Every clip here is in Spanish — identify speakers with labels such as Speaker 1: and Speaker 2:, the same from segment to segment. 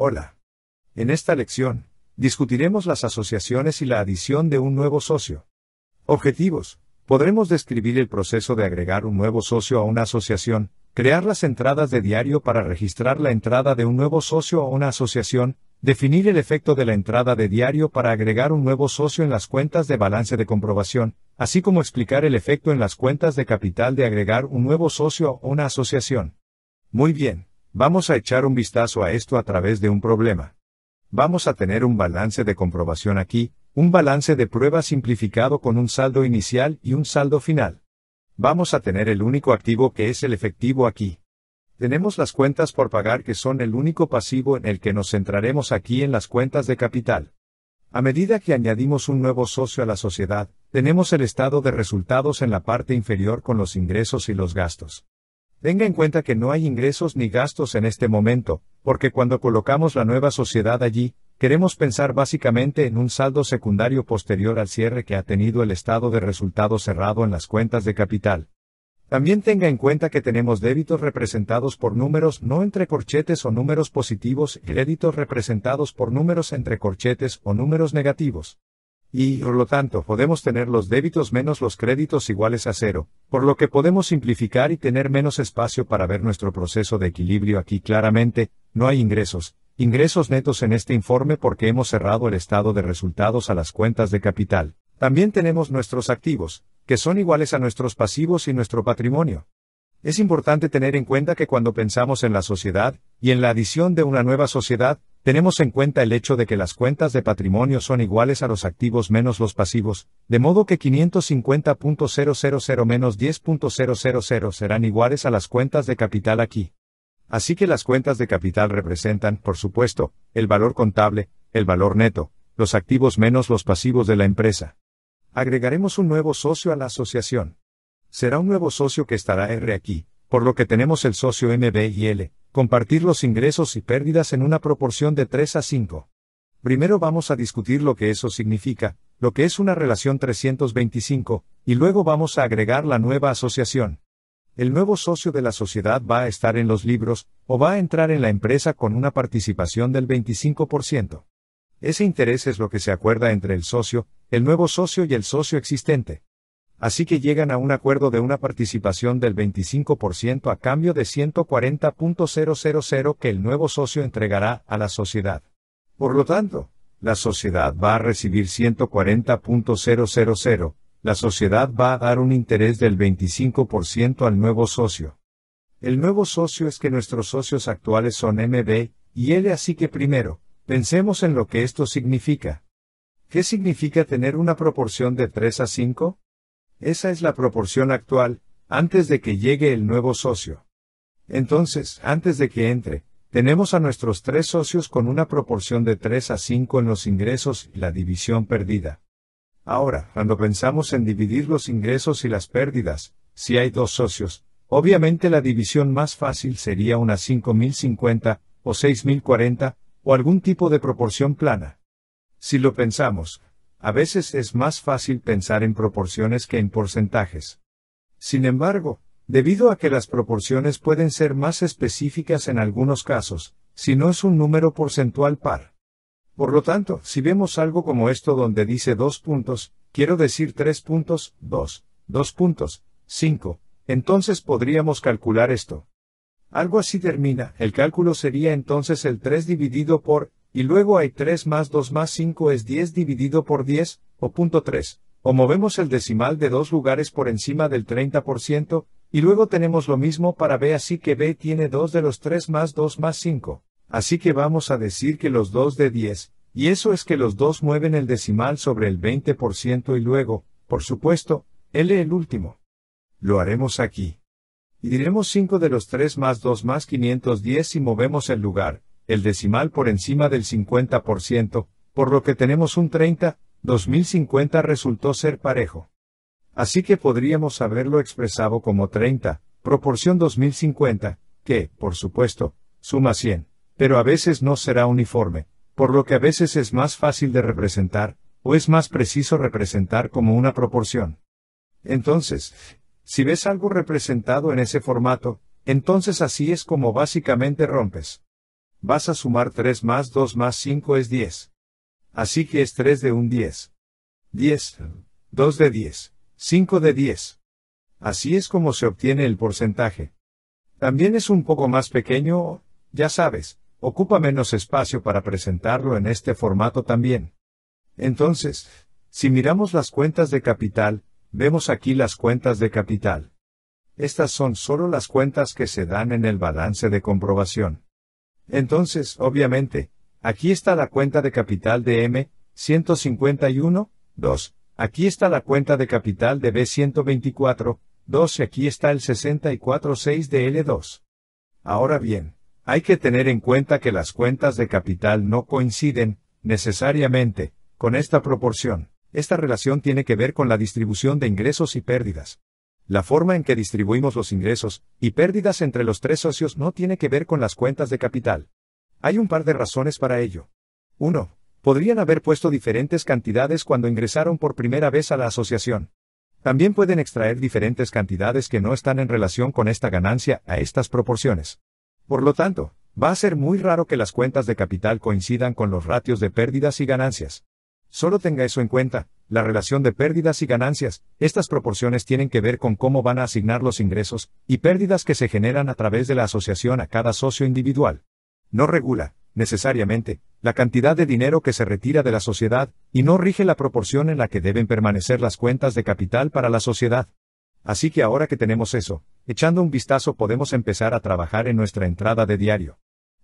Speaker 1: Hola. En esta lección, discutiremos las asociaciones y la adición de un nuevo socio. Objetivos. Podremos describir el proceso de agregar un nuevo socio a una asociación, crear las entradas de diario para registrar la entrada de un nuevo socio a una asociación, definir el efecto de la entrada de diario para agregar un nuevo socio en las cuentas de balance de comprobación, así como explicar el efecto en las cuentas de capital de agregar un nuevo socio a una asociación. Muy bien. Vamos a echar un vistazo a esto a través de un problema. Vamos a tener un balance de comprobación aquí, un balance de prueba simplificado con un saldo inicial y un saldo final. Vamos a tener el único activo que es el efectivo aquí. Tenemos las cuentas por pagar que son el único pasivo en el que nos centraremos aquí en las cuentas de capital. A medida que añadimos un nuevo socio a la sociedad, tenemos el estado de resultados en la parte inferior con los ingresos y los gastos. Tenga en cuenta que no hay ingresos ni gastos en este momento, porque cuando colocamos la nueva sociedad allí, queremos pensar básicamente en un saldo secundario posterior al cierre que ha tenido el estado de resultado cerrado en las cuentas de capital. También tenga en cuenta que tenemos débitos representados por números no entre corchetes o números positivos y créditos representados por números entre corchetes o números negativos y, por lo tanto, podemos tener los débitos menos los créditos iguales a cero, por lo que podemos simplificar y tener menos espacio para ver nuestro proceso de equilibrio aquí claramente, no hay ingresos, ingresos netos en este informe porque hemos cerrado el estado de resultados a las cuentas de capital. También tenemos nuestros activos, que son iguales a nuestros pasivos y nuestro patrimonio. Es importante tener en cuenta que cuando pensamos en la sociedad, y en la adición de una nueva sociedad, tenemos en cuenta el hecho de que las cuentas de patrimonio son iguales a los activos menos los pasivos, de modo que 550.000 menos 10.000 serán iguales a las cuentas de capital aquí. Así que las cuentas de capital representan, por supuesto, el valor contable, el valor neto, los activos menos los pasivos de la empresa. Agregaremos un nuevo socio a la asociación. Será un nuevo socio que estará R aquí, por lo que tenemos el socio MB y L, Compartir los ingresos y pérdidas en una proporción de 3 a 5. Primero vamos a discutir lo que eso significa, lo que es una relación 325, y luego vamos a agregar la nueva asociación. El nuevo socio de la sociedad va a estar en los libros, o va a entrar en la empresa con una participación del 25%. Ese interés es lo que se acuerda entre el socio, el nuevo socio y el socio existente. Así que llegan a un acuerdo de una participación del 25% a cambio de 140.000 que el nuevo socio entregará a la sociedad. Por lo tanto, la sociedad va a recibir 140.000, la sociedad va a dar un interés del 25% al nuevo socio. El nuevo socio es que nuestros socios actuales son MB y L, así que primero, pensemos en lo que esto significa. ¿Qué significa tener una proporción de 3 a 5? Esa es la proporción actual, antes de que llegue el nuevo socio. Entonces, antes de que entre, tenemos a nuestros tres socios con una proporción de 3 a 5 en los ingresos y la división perdida. Ahora, cuando pensamos en dividir los ingresos y las pérdidas, si hay dos socios, obviamente la división más fácil sería una 5050, o 6040, o algún tipo de proporción plana. Si lo pensamos, a veces es más fácil pensar en proporciones que en porcentajes. Sin embargo, debido a que las proporciones pueden ser más específicas en algunos casos, si no es un número porcentual par. Por lo tanto, si vemos algo como esto donde dice dos puntos, quiero decir tres puntos, dos, dos puntos, cinco, entonces podríamos calcular esto. Algo así termina, el cálculo sería entonces el 3 dividido por y luego hay 3 más 2 más 5 es 10 dividido por 10, o punto 3, o movemos el decimal de dos lugares por encima del 30%, y luego tenemos lo mismo para B así que B tiene 2 de los 3 más 2 más 5. Así que vamos a decir que los 2 de 10, y eso es que los dos mueven el decimal sobre el 20% y luego, por supuesto, L el último. Lo haremos aquí. Y diremos 5 de los 3 más 2 más 510 y movemos el lugar, el decimal por encima del 50%, por lo que tenemos un 30, 2050 resultó ser parejo. Así que podríamos haberlo expresado como 30, proporción 2050, que, por supuesto, suma 100, pero a veces no será uniforme, por lo que a veces es más fácil de representar, o es más preciso representar como una proporción. Entonces, si ves algo representado en ese formato, entonces así es como básicamente rompes. Vas a sumar 3 más 2 más 5 es 10. Así que es 3 de un 10. 10. 2 de 10. 5 de 10. Así es como se obtiene el porcentaje. También es un poco más pequeño, ya sabes, ocupa menos espacio para presentarlo en este formato también. Entonces, si miramos las cuentas de capital, vemos aquí las cuentas de capital. Estas son solo las cuentas que se dan en el balance de comprobación. Entonces, obviamente, aquí está la cuenta de capital de M, 151, 2. Aquí está la cuenta de capital de B 124, 2 y aquí está el 646 de L2. Ahora bien, hay que tener en cuenta que las cuentas de capital no coinciden, necesariamente, con esta proporción. Esta relación tiene que ver con la distribución de ingresos y pérdidas. La forma en que distribuimos los ingresos y pérdidas entre los tres socios no tiene que ver con las cuentas de capital. Hay un par de razones para ello. 1. Podrían haber puesto diferentes cantidades cuando ingresaron por primera vez a la asociación. También pueden extraer diferentes cantidades que no están en relación con esta ganancia a estas proporciones. Por lo tanto, va a ser muy raro que las cuentas de capital coincidan con los ratios de pérdidas y ganancias. Solo tenga eso en cuenta, la relación de pérdidas y ganancias, estas proporciones tienen que ver con cómo van a asignar los ingresos y pérdidas que se generan a través de la asociación a cada socio individual. No regula, necesariamente, la cantidad de dinero que se retira de la sociedad, y no rige la proporción en la que deben permanecer las cuentas de capital para la sociedad. Así que ahora que tenemos eso, echando un vistazo podemos empezar a trabajar en nuestra entrada de diario.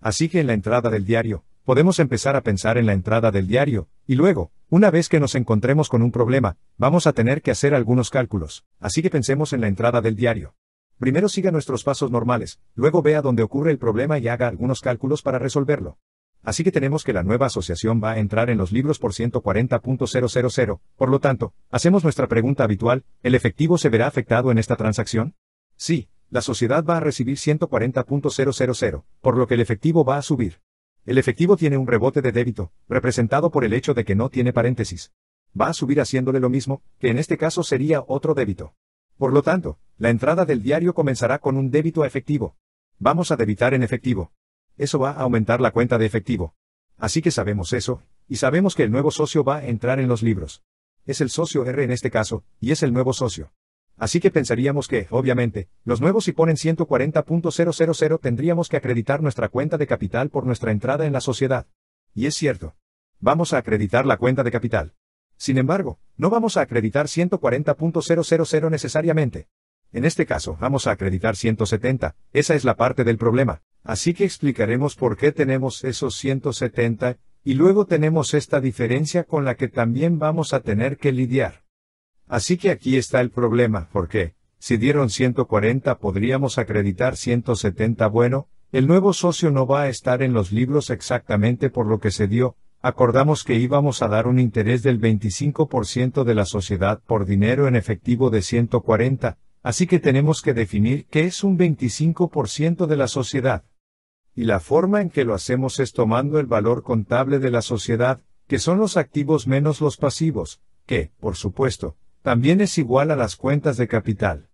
Speaker 1: Así que en la entrada del diario, podemos empezar a pensar en la entrada del diario, y luego, una vez que nos encontremos con un problema, vamos a tener que hacer algunos cálculos, así que pensemos en la entrada del diario. Primero siga nuestros pasos normales, luego vea dónde ocurre el problema y haga algunos cálculos para resolverlo. Así que tenemos que la nueva asociación va a entrar en los libros por 140.000, por lo tanto, hacemos nuestra pregunta habitual, ¿el efectivo se verá afectado en esta transacción? Sí, la sociedad va a recibir 140.000, por lo que el efectivo va a subir. El efectivo tiene un rebote de débito, representado por el hecho de que no tiene paréntesis. Va a subir haciéndole lo mismo, que en este caso sería otro débito. Por lo tanto, la entrada del diario comenzará con un débito a efectivo. Vamos a debitar en efectivo. Eso va a aumentar la cuenta de efectivo. Así que sabemos eso, y sabemos que el nuevo socio va a entrar en los libros. Es el socio R en este caso, y es el nuevo socio. Así que pensaríamos que, obviamente, los nuevos si ponen 140.000 tendríamos que acreditar nuestra cuenta de capital por nuestra entrada en la sociedad. Y es cierto. Vamos a acreditar la cuenta de capital. Sin embargo, no vamos a acreditar 140.000 necesariamente. En este caso, vamos a acreditar 170, esa es la parte del problema. Así que explicaremos por qué tenemos esos 170, y luego tenemos esta diferencia con la que también vamos a tener que lidiar. Así que aquí está el problema, porque, si dieron 140 podríamos acreditar 170 bueno, el nuevo socio no va a estar en los libros exactamente por lo que se dio, acordamos que íbamos a dar un interés del 25% de la sociedad por dinero en efectivo de 140, así que tenemos que definir qué es un 25% de la sociedad. Y la forma en que lo hacemos es tomando el valor contable de la sociedad, que son los activos menos los pasivos, que, por supuesto, también es igual a las cuentas de capital.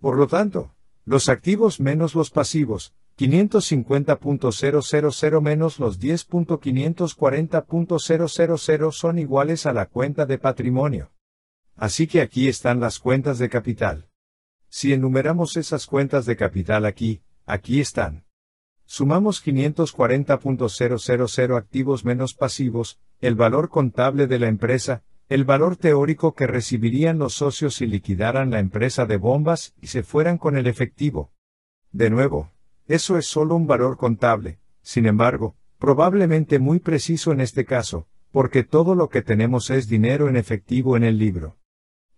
Speaker 1: Por lo tanto, los activos menos los pasivos, 550.000 menos los 10.540.000 son iguales a la cuenta de patrimonio. Así que aquí están las cuentas de capital. Si enumeramos esas cuentas de capital aquí, aquí están. Sumamos 540.000 activos menos pasivos, el valor contable de la empresa, el valor teórico que recibirían los socios si liquidaran la empresa de bombas y se fueran con el efectivo. De nuevo, eso es solo un valor contable, sin embargo, probablemente muy preciso en este caso, porque todo lo que tenemos es dinero en efectivo en el libro.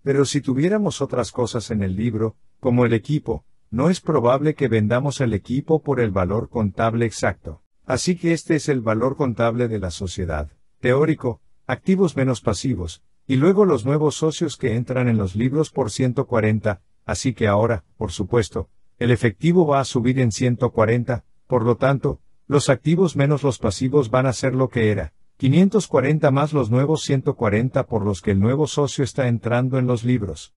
Speaker 1: Pero si tuviéramos otras cosas en el libro, como el equipo, no es probable que vendamos el equipo por el valor contable exacto. Así que este es el valor contable de la sociedad, teórico, activos menos pasivos, y luego los nuevos socios que entran en los libros por 140, así que ahora, por supuesto, el efectivo va a subir en 140, por lo tanto, los activos menos los pasivos van a ser lo que era, 540 más los nuevos 140 por los que el nuevo socio está entrando en los libros.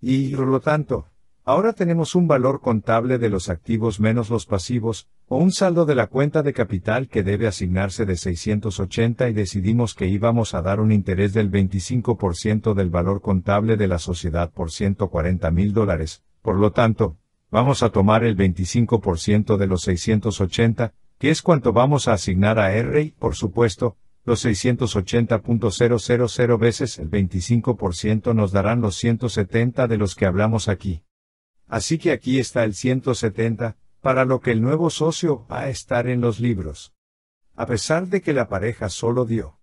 Speaker 1: Y, por lo tanto, Ahora tenemos un valor contable de los activos menos los pasivos, o un saldo de la cuenta de capital que debe asignarse de 680 y decidimos que íbamos a dar un interés del 25% del valor contable de la sociedad por 140 mil dólares. Por lo tanto, vamos a tomar el 25% de los 680, que es cuanto vamos a asignar a R y, por supuesto, los 680.000 veces el 25% nos darán los 170 de los que hablamos aquí. Así que aquí está el 170, para lo que el nuevo socio va a estar en los libros. A pesar de que la pareja solo dio.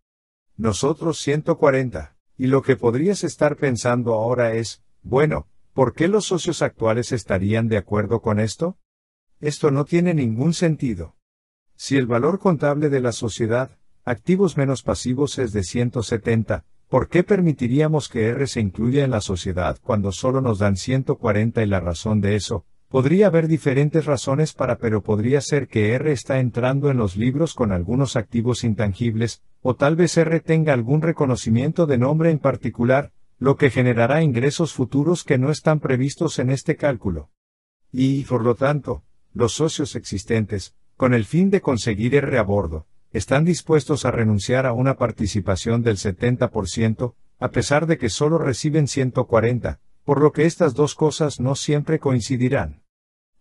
Speaker 1: Nosotros 140, y lo que podrías estar pensando ahora es, bueno, ¿por qué los socios actuales estarían de acuerdo con esto? Esto no tiene ningún sentido. Si el valor contable de la sociedad, activos menos pasivos es de 170, ¿Por qué permitiríamos que R se incluya en la sociedad cuando solo nos dan 140 y la razón de eso? Podría haber diferentes razones para pero podría ser que R está entrando en los libros con algunos activos intangibles, o tal vez R tenga algún reconocimiento de nombre en particular, lo que generará ingresos futuros que no están previstos en este cálculo. Y, por lo tanto, los socios existentes, con el fin de conseguir R a bordo, están dispuestos a renunciar a una participación del 70%, a pesar de que solo reciben 140, por lo que estas dos cosas no siempre coincidirán.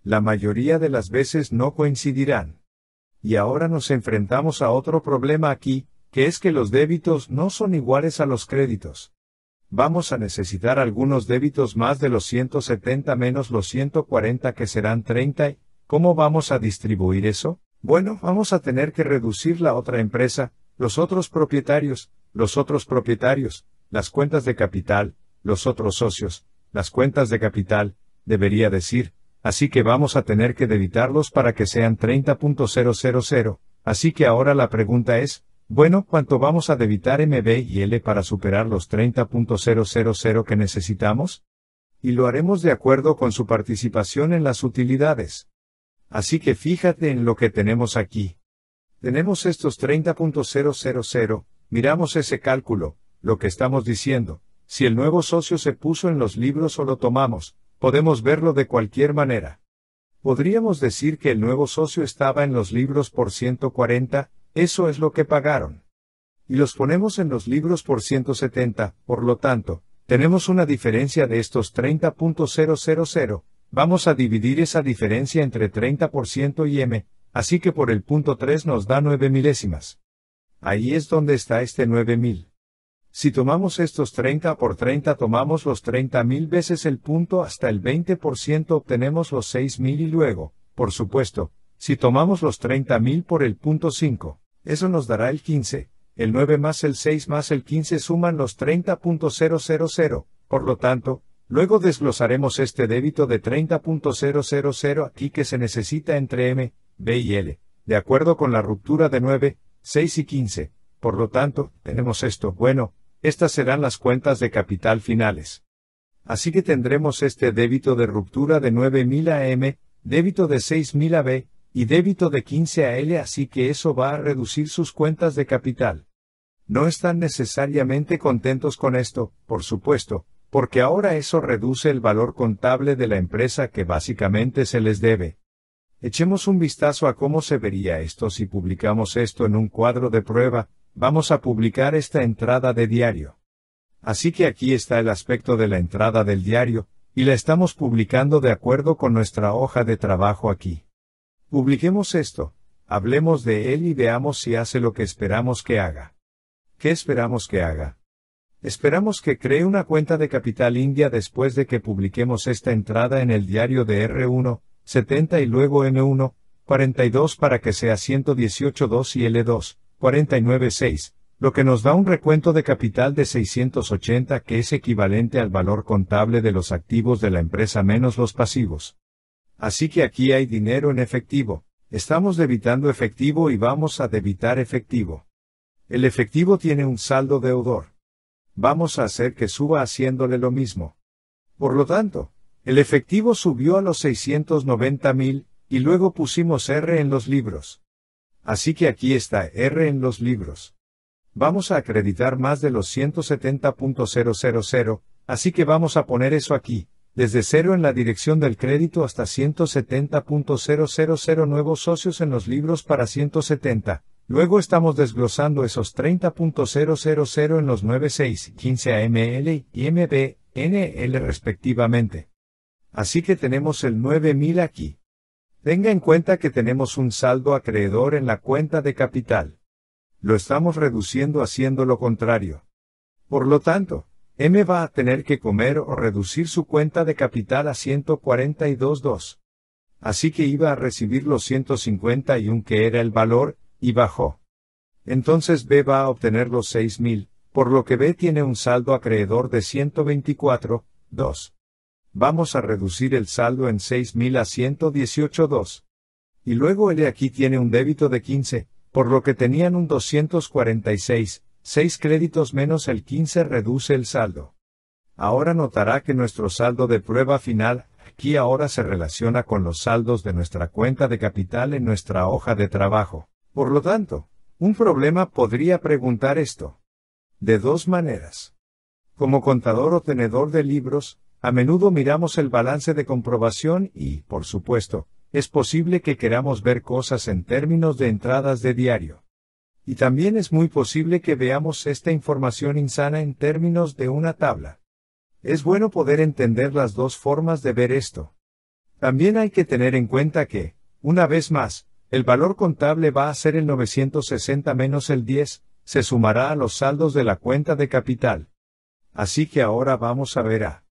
Speaker 1: La mayoría de las veces no coincidirán. Y ahora nos enfrentamos a otro problema aquí, que es que los débitos no son iguales a los créditos. Vamos a necesitar algunos débitos más de los 170 menos los 140 que serán 30. ¿Cómo vamos a distribuir eso? Bueno, vamos a tener que reducir la otra empresa, los otros propietarios, los otros propietarios, las cuentas de capital, los otros socios, las cuentas de capital, debería decir, así que vamos a tener que debitarlos para que sean 30.000, así que ahora la pregunta es, bueno, ¿cuánto vamos a debitar MB y L para superar los 30.000 que necesitamos? Y lo haremos de acuerdo con su participación en las utilidades. Así que fíjate en lo que tenemos aquí. Tenemos estos 30.000, miramos ese cálculo, lo que estamos diciendo, si el nuevo socio se puso en los libros o lo tomamos, podemos verlo de cualquier manera. Podríamos decir que el nuevo socio estaba en los libros por 140, eso es lo que pagaron. Y los ponemos en los libros por 170, por lo tanto, tenemos una diferencia de estos 30.000, Vamos a dividir esa diferencia entre 30% y m, así que por el punto 3 nos da 9 milésimas. Ahí es donde está este 9000. Si tomamos estos 30 por 30 tomamos los 30.000 veces el punto hasta el 20% obtenemos los 6.000 y luego, por supuesto, si tomamos los 30.000 por el punto 5, eso nos dará el 15, el 9 más el 6 más el 15 suman los 30.000, por lo tanto, Luego desglosaremos este débito de 30.000 aquí que se necesita entre M, B y L, de acuerdo con la ruptura de 9, 6 y 15. Por lo tanto, tenemos esto. Bueno, estas serán las cuentas de capital finales. Así que tendremos este débito de ruptura de 9.000 a M, débito de 6.000 a B, y débito de 15 a L, así que eso va a reducir sus cuentas de capital. No están necesariamente contentos con esto, por supuesto, porque ahora eso reduce el valor contable de la empresa que básicamente se les debe. Echemos un vistazo a cómo se vería esto si publicamos esto en un cuadro de prueba, vamos a publicar esta entrada de diario. Así que aquí está el aspecto de la entrada del diario, y la estamos publicando de acuerdo con nuestra hoja de trabajo aquí. Publiquemos esto, hablemos de él y veamos si hace lo que esperamos que haga. ¿Qué esperamos que haga? Esperamos que cree una cuenta de Capital India después de que publiquemos esta entrada en el diario de R1, 70 y luego M1, 42 para que sea 118.2 y L2, 49.6, lo que nos da un recuento de capital de 680 que es equivalente al valor contable de los activos de la empresa menos los pasivos. Así que aquí hay dinero en efectivo, estamos debitando efectivo y vamos a debitar efectivo. El efectivo tiene un saldo deudor vamos a hacer que suba haciéndole lo mismo. Por lo tanto, el efectivo subió a los 690 mil, y luego pusimos R en los libros. Así que aquí está R en los libros. Vamos a acreditar más de los 170.000, así que vamos a poner eso aquí, desde cero en la dirección del crédito hasta 170.000 nuevos socios en los libros para 170, Luego estamos desglosando esos 30.000 en los 96, 15 AML y MBNL respectivamente. Así que tenemos el 9000 aquí. Tenga en cuenta que tenemos un saldo acreedor en la cuenta de capital. Lo estamos reduciendo haciendo lo contrario. Por lo tanto, M va a tener que comer o reducir su cuenta de capital a 142.2. Así que iba a recibir los 151 que era el valor, y bajó. Entonces B va a obtener los 6.000, por lo que B tiene un saldo acreedor de 124, 2. Vamos a reducir el saldo en 6.000 a 118, 2. Y luego L aquí tiene un débito de 15, por lo que tenían un 246, 6 créditos menos el 15 reduce el saldo. Ahora notará que nuestro saldo de prueba final, aquí ahora se relaciona con los saldos de nuestra cuenta de capital en nuestra hoja de trabajo. Por lo tanto, un problema podría preguntar esto. De dos maneras. Como contador o tenedor de libros, a menudo miramos el balance de comprobación y, por supuesto, es posible que queramos ver cosas en términos de entradas de diario. Y también es muy posible que veamos esta información insana en términos de una tabla. Es bueno poder entender las dos formas de ver esto. También hay que tener en cuenta que, una vez más, el valor contable va a ser el 960 menos el 10, se sumará a los saldos de la cuenta de capital. Así que ahora vamos a ver a